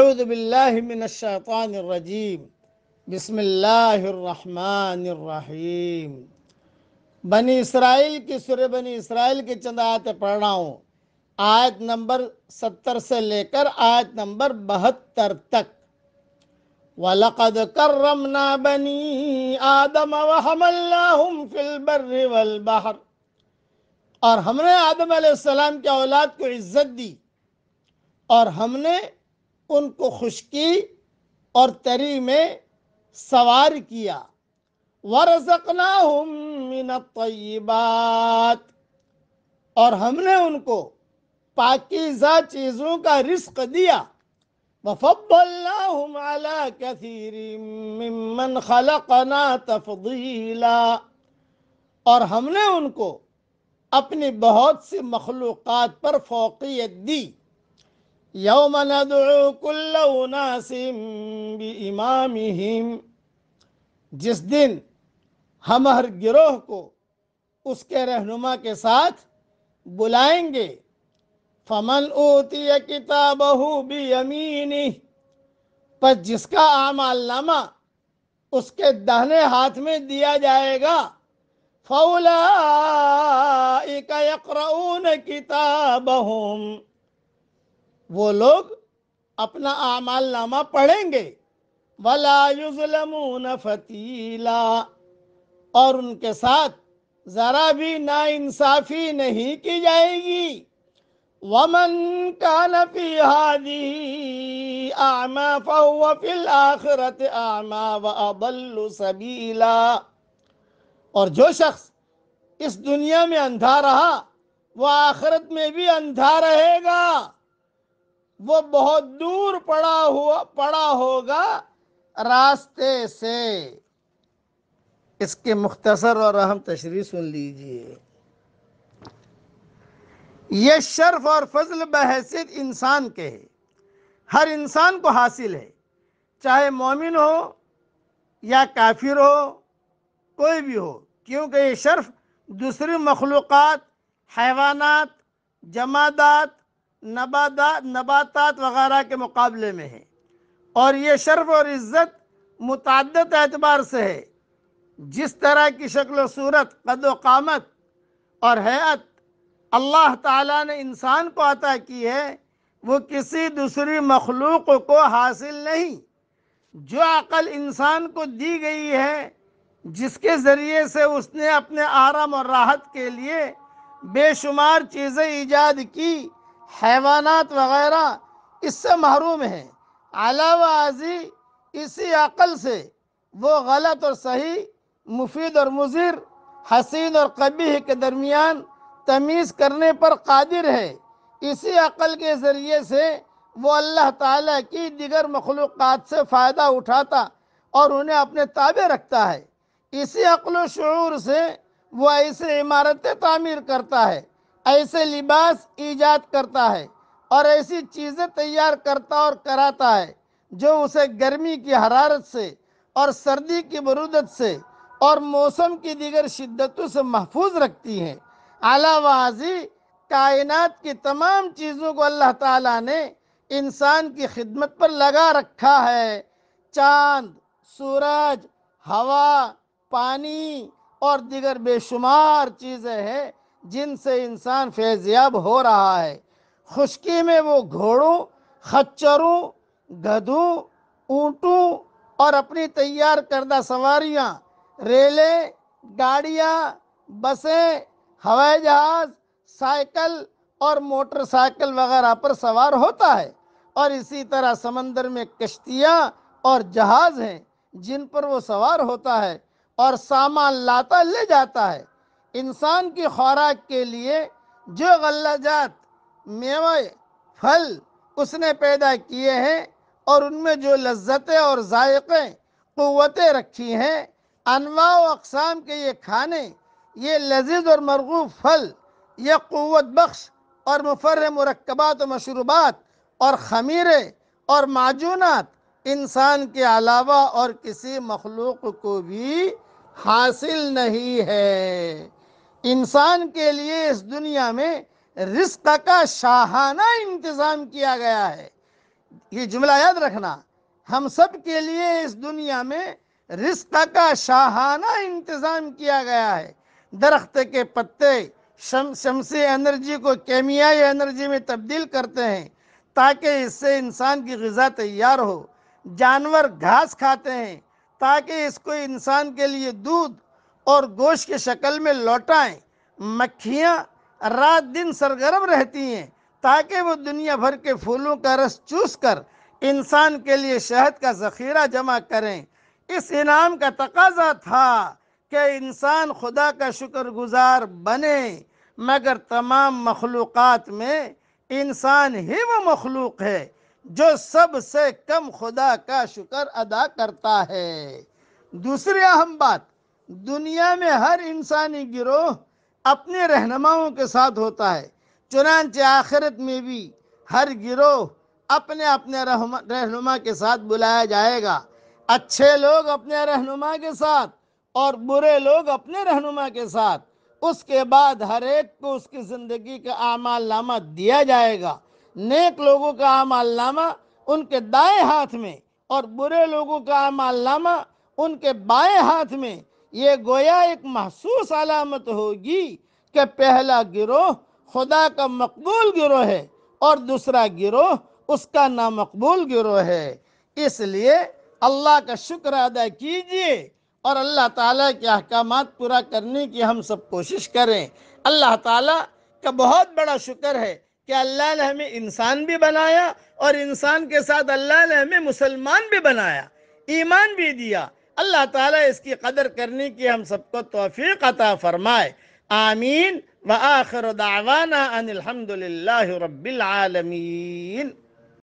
अउदबिल्लाशैतानरजीम बसमीम बनी इसराइल की सुर बनी इसराइल की चंद आयतें पढ़ रहा हूँ आयत नंबर सत्तर से लेकर आयत नंबर बहत्तर तक वलकद करमना बनी आदम वहमल्लाहुम फिल बर्र वल बहर और हमने आदम सलाम के औलाद को इज्जत दी और हमने उनको खुशकी और तरी में सवार किया वरसकना तयबात और हमने उनको पाकिजा चीज़ों का रिस्क दिया वफ़ल्ला कथीरी खलकना तफदीला और हमने उनको अपनी बहुत सी मखलूक़ात पर फोकियत दी यौम इमामिहिम जिस दिन हम हर गिरोह को उसके रहनुमा के साथ बुलाएंगे फमन ओतिय किताबहू बियमीनी पर जिसका आमालनामा उसके दाहने हाथ में दिया जाएगा फौला यकरऊन किताबहुम वो लोग अपना आमाल नामा पढ़ेंगे वला फतीला और उनके साथ ज़रा भी ना इंसाफी नहीं की जाएगी वमन का नफी हादी आमा फिल आखरत आमा व अबल्लु सबीला और जो शख्स इस दुनिया में अंधा रहा वो आखरत में भी अंधा रहेगा वो बहुत दूर पड़ा हुआ पड़ा होगा रास्ते से इसके मुख्तसर और अहम तशरी सुन लीजिए यह शर्फ और फजल बहसीत इंसान के है हर इंसान को हासिल है चाहे मोमिन हो या काफिर हो कोई भी हो क्योंकि ये शर्फ दूसरी मखलूक़ात हैवानात जमादात नबादा नबातात वगैरह के मुकाबले में है और ये शर्फ और इज़्ज़त मुतद एतबार से है जिस तरह की शक्ल सूरत कदोकामत और हैत अल्लाह ताला ने इंसान को अता की है वो किसी दूसरी मखलूक को हासिल नहीं जो अकल इंसान को दी गई है जिसके ज़रिए से उसने अपने आराम और राहत के लिए बेशुमार चीज़ें ईजाद की हैवानात वगैरह इससे महरूम है अलावाजी इसी अक़ल से वो गलत और सही मुफीद और मुजिर हसीन और कबीह के दरमियान तमीज़ करने पर कादिर है इसी अक़ल के ज़रिए से वो अल्लाह ताला की दिगर मखलूक़ात से फ़ायदा उठाता और उन्हें अपने ताबे रखता है इसी अक्ल शूर से वह ऐसे इमारतें तामीर करता है ऐसे लिबास ईजाद करता है और ऐसी चीज़ें तैयार करता और कराता है जो उसे गर्मी की हरारत से और सर्दी की बरूदत से और मौसम की दीगर शिद्दतों से महफूज रखती हैं अलावाजी कायनात की तमाम चीज़ों को अल्लाह ताला ने इंसान की खिदमत पर लगा रखा है चांद सूरज हवा पानी और दीगर बेशुमार चीज़ें हैं जिनसे इंसान फैजियाब हो रहा है खुश्की में वो घोड़ों खच्चरों गधों ऊँटों और अपनी तैयार करदा सवारियाँ रेलें गाड़ियाँ बसें हवाई जहाज़ साइकिल और मोटरसाइकिल वगैरह पर सवार होता है और इसी तरह समंदर में कश्तियाँ और जहाज़ हैं जिन पर वो सवार होता है और सामान लाता ले जाता है इंसान की खुराक के लिए जो गल्लाजात मेवे फल उसने पैदा किए हैं और उनमें जो लज्जतें और जायक़ें क़वतें रखी हैं अनवा अकसाम के ये खाने ये लजीज और मरगूब फल ये क़वत बख्श और मुफर मरकबात मशरूबात और खमीरे और माजूनात इंसान के अलावा और किसी मखलूक को भी हासिल नहीं है इंसान के लिए इस दुनिया में रिस्क का शाहाना इंतज़ाम किया गया है ये जुमला याद रखना हम सब के लिए इस दुनिया में रिस्क का शाहाना इंतज़ाम किया गया है दरख्त के पत्ते शम शमसी एनर्जी को केमियाई एनर्जी में तब्दील करते हैं ताकि इससे इंसान की गज़ा तैयार हो जानवर घास खाते हैं ताकि इसको इंसान के लिए दूध और गोश के शक्ल में लौटाएं मक्खियाँ रात दिन सरगर्म रहती हैं ताकि वो दुनिया भर के फूलों का रस चूस कर इंसान के लिए शहद का ज़ख़ीरा जमा करें इस इनाम का तकाजा था कि इंसान खुदा का शुक्रगुजार बने मगर तमाम मखलूक़ में इंसान ही वो मखलूक है जो सबसे कम खुदा का शुक्र अदा करता है दूसरी अहम बात दुनिया में हर इंसानी गिरोह अपने रहनुमाओं के साथ होता है चुनाच आखिरत में भी हर गिरोह अपने अपने रहनुमा के साथ बुलाया जाएगा अच्छे लोग अपने रहनुमा के साथ और बुरे लोग अपने रहनुमा के साथ उसके बाद हर एक को उसकी ज़िंदगी का आमाल नामा दिया जाएगा नेक लोगों का आमाल नामा उनके दाएं हाथ में और बुरे लोगों का आमाल नामा उनके बाएं हाथ में ये गोया एक महसूस अलामत होगी कि पहला गिरोह खुदा का मकबूल गिरोह है और दूसरा गिरोह उसका नामकबूल गिरोह है इसलिए अल्लाह का शुक्र अदा कीजिए और अल्लाह ताला के अहकाम पूरा करने की हम सब कोशिश करें अल्लाह ताला का बहुत बड़ा शुक्र है कि अल्लाह ने हमें इंसान भी बनाया और इंसान के साथ अल्लाह ने हमें मुसलमान भी बनाया ईमान भी दिया अल्लाह ताला इसकी कदर करने की हम सबको तोफ़ी अता फरमाए आमीन व आखिर दावाना अनिलहमदिल्ला रबालमीन